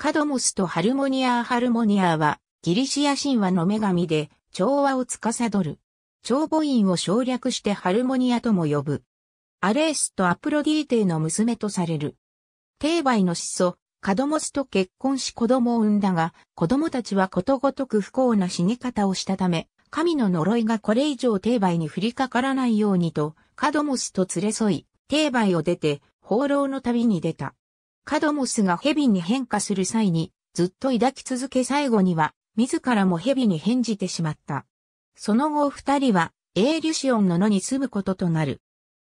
カドモスとハルモニアーハルモニアーは、ギリシア神話の女神で、調和を司る。長母院を省略してハルモニアとも呼ぶ。アレースとアプロディーテの娘とされる。定媒の子祖、カドモスと結婚し子供を産んだが、子供たちはことごとく不幸な死に方をしたため、神の呪いがこれ以上定媒に降りかからないようにと、カドモスと連れ添い、定媒を出て、放浪の旅に出た。カドモスがヘビに変化する際に、ずっと抱き続け最後には、自らもヘビに返じてしまった。その後二人は、エーリュシオンの野に住むこととなる。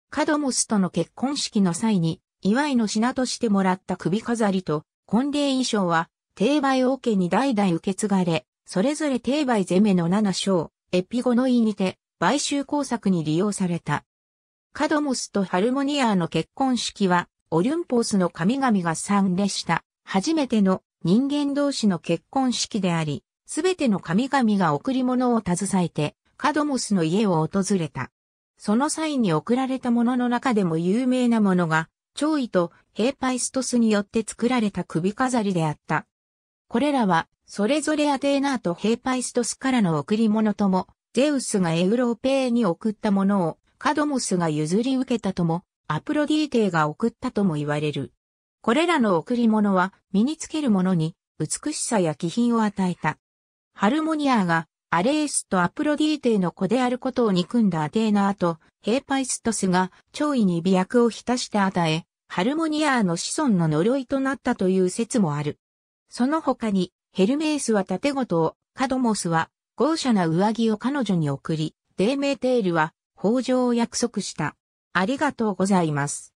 カドモスとの結婚式の際に、祝いの品としてもらった首飾りと、婚礼衣装は、定売王家に代々受け継がれ、それぞれ定売攻めの七章、エピゴのイにて、買収工作に利用された。カドモスとハルモニアの結婚式は、オリュンポスの神々が参列した初めての人間同士の結婚式であり、すべての神々が贈り物を携えてカドモスの家を訪れた。その際に贈られたものの中でも有名なものが、長位とヘーパイストスによって作られた首飾りであった。これらは、それぞれアテーナーとヘーパイストスからの贈り物とも、ゼウスがエウローペーに贈ったものをカドモスが譲り受けたともアプロディーテが送ったとも言われる。これらの贈り物は身につけるものに美しさや気品を与えた。ハルモニアがアレースとアプロディーテの子であることを憎んだアテーナーとヘーパイストスが弔意に美薬を浸して与え、ハルモニアの子孫の呪いとなったという説もある。その他にヘルメースは盾ごとを、カドモスは豪奢な上着を彼女に送り、デーメーテールは法上を約束した。ありがとうございます。